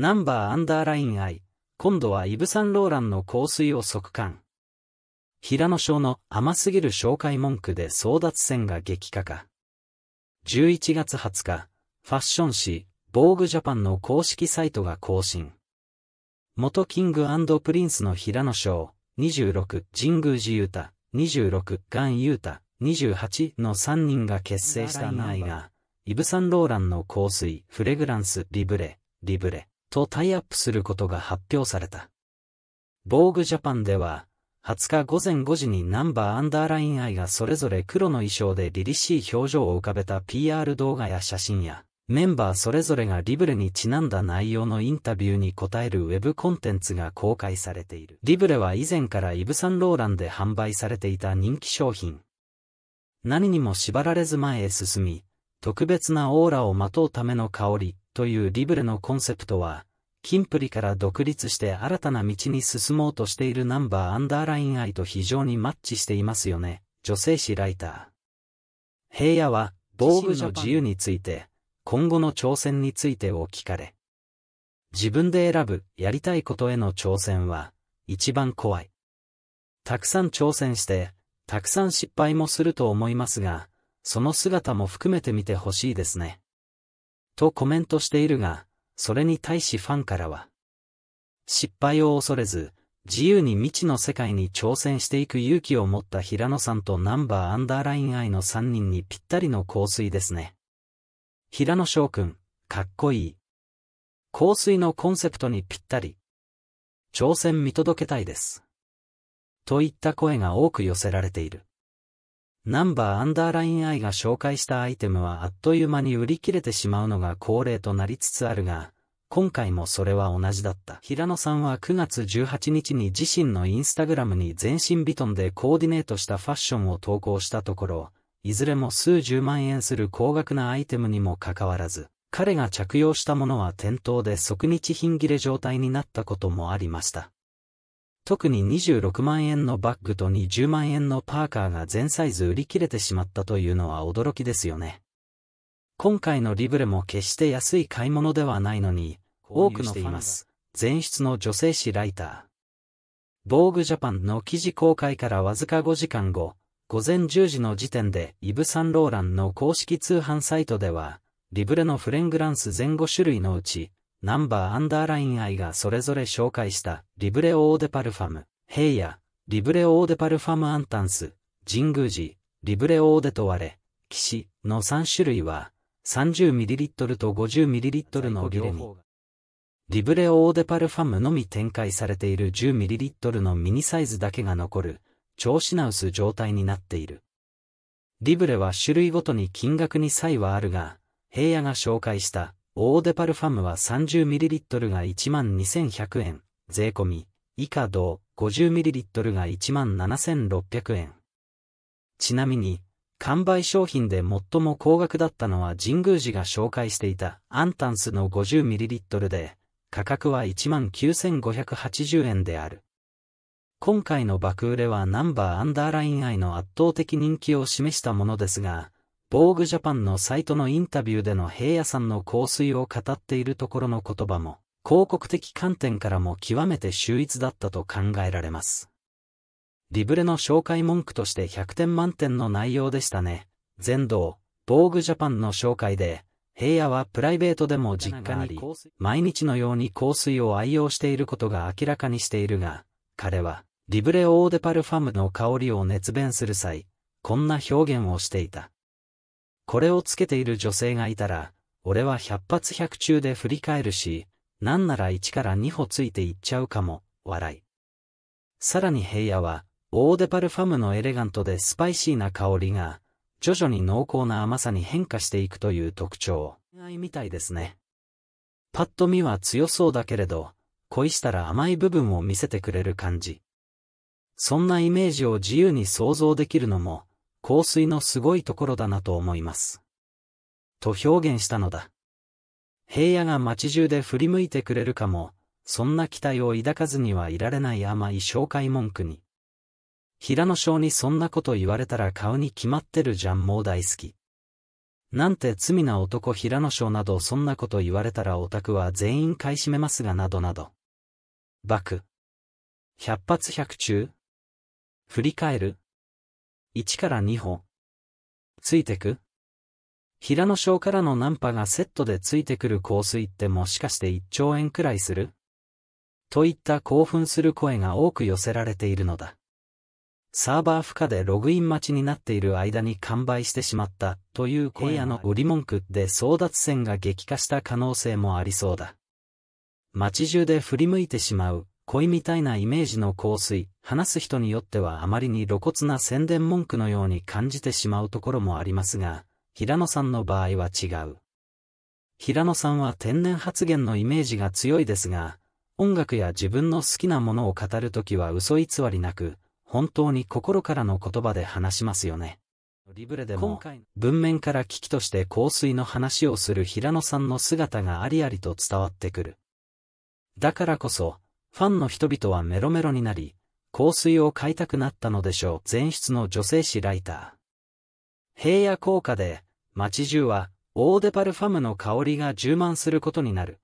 ナンバーアンダーライン I。今度はイブ・サンローランの香水を即完。平野賞の甘すぎる紹介文句で争奪戦が激化か。11月20日、ファッション誌、ボーグジャパンの公式サイトが更新。元キングプリンスの平野賞、26、神宮寺優太、26、ガン優太、28の3人が結成した内が、イブ・サンローランの香水、フレグランス、リブレ、リブレ。とタイアップすることが発表された。防具ジャパンでは、20日午前5時にナンバーアンダーライン愛がそれぞれ黒の衣装で凛々しい表情を浮かべた PR 動画や写真や、メンバーそれぞれがリブレにちなんだ内容のインタビューに答えるウェブコンテンツが公開されている。リブレは以前からイブ・サンローランで販売されていた人気商品。何にも縛られず前へ進み、特別なオーラをまとうための香りというリブレのコンセプトは、キンプリから独立して新たな道に進もうとしているナンバーアンダーライン愛と非常にマッチしていますよね。女性誌ライター。平野は、防具の自由について、今後の挑戦についてを聞かれ。自分で選ぶ、やりたいことへの挑戦は、一番怖い。たくさん挑戦して、たくさん失敗もすると思いますが、その姿も含めてみてほしいですね。とコメントしているが、それに対しファンからは、失敗を恐れず、自由に未知の世界に挑戦していく勇気を持った平野さんとナンバーアンダーライン愛の3人にぴったりの香水ですね。平野翔くん、かっこいい。香水のコンセプトにぴったり。挑戦見届けたいです。といった声が多く寄せられている。ナンバーアンダーラインアイが紹介したアイテムはあっという間に売り切れてしまうのが恒例となりつつあるが、今回もそれは同じだった。平野さんは9月18日に自身のインスタグラムに全身ビトンでコーディネートしたファッションを投稿したところ、いずれも数十万円する高額なアイテムにもかかわらず、彼が着用したものは店頭で即日品切れ状態になったこともありました。特に26万円のバッグと20万円のパーカーが全サイズ売り切れてしまったというのは驚きですよね。今回のリブレも決して安い買い物ではないのに、多くのファンが前出の女性誌ライター。防具ジャパンの記事公開からわずか5時間後、午前10時の時点でイブ・サンローランの公式通販サイトでは、リブレのフレングランス全5種類のうち、ナンバーアンダーライン愛がそれぞれ紹介したリブレオーデパルファム、ヘイヤ、リブレオーデパルファムアンタンス、神宮寺、リブレオーデトワレ、騎士の3種類は 30ml と 50ml の両に、リブレオーデパルファムのみ展開されている 10ml のミニサイズだけが残る、超品薄状態になっている。リブレは種類ごとに金額に差異はあるが、平野が紹介したオーデパルファムは 30ml が12,100円、税込み、以下同 50ml が17,600円。ちなみに、完売商品で最も高額だったのは神宮寺が紹介していたアンタンスの 50ml で、価格は19,580円である。今回の爆売れはナンバーアンダーライン愛の圧倒的人気を示したものですが、防具ジャパンのサイトのインタビューでの平野さんの香水を語っているところの言葉も、広告的観点からも極めて秀逸だったと考えられます。リブレの紹介文句として100点満点の内容でしたね。全道、防具ジャパンの紹介で、平野はプライベートでも実家にあり、毎日のように香水を愛用していることが明らかにしているが、彼は、リブレオーデパルファムの香りを熱弁する際、こんな表現をしていた。これをつけている女性がいたら、俺は百発百中で振り返るし、なんなら1から2歩ついていっちゃうかも、笑い。さらに平野は、オーデパルファムのエレガントでスパイシーな香りが、徐々に濃厚な甘さに変化していくという特徴。愛みたいですね。パッと見は強そうだけれど、恋したら甘い部分を見せてくれる感じ。そんなイメージを自由に想像できるのも、香水のすごいところだなと思います。と表現したのだ。平野が街中で振り向いてくれるかも、そんな期待を抱かずにはいられない甘い紹介文句に。平野翔にそんなこと言われたら顔に決まってるじゃんもう大好き。なんて罪な男平野翔などそんなこと言われたらオタクは全員買い占めますがなどなど。バク。百発百中振り返る1から2歩。ついてく平野省からのナンパがセットでついてくる香水ってもしかして1兆円くらいするといった興奮する声が多く寄せられているのだ。サーバー負荷でログイン待ちになっている間に完売してしまったという今夜の売り文句で争奪戦が激化した可能性もありそうだ。街中で振り向いてしまう恋みたいなイメージの香水、話す人によってはあまりに露骨な宣伝文句のように感じてしまうところもありますが、平野さんの場合は違う。平野さんは天然発言のイメージが強いですが、音楽や自分の好きなものを語るときは嘘偽りなく、本当に心からの言葉で話しますよね。リブレでも文面から危機として香水の話をする平野さんの姿がありありと伝わってくる。だからこそ、ファンの人々はメロメロになり、香水を買いたくなったのでしょう。前出の女性誌ライター。平野効果で、街中は、オーデパルファムの香りが充満することになる。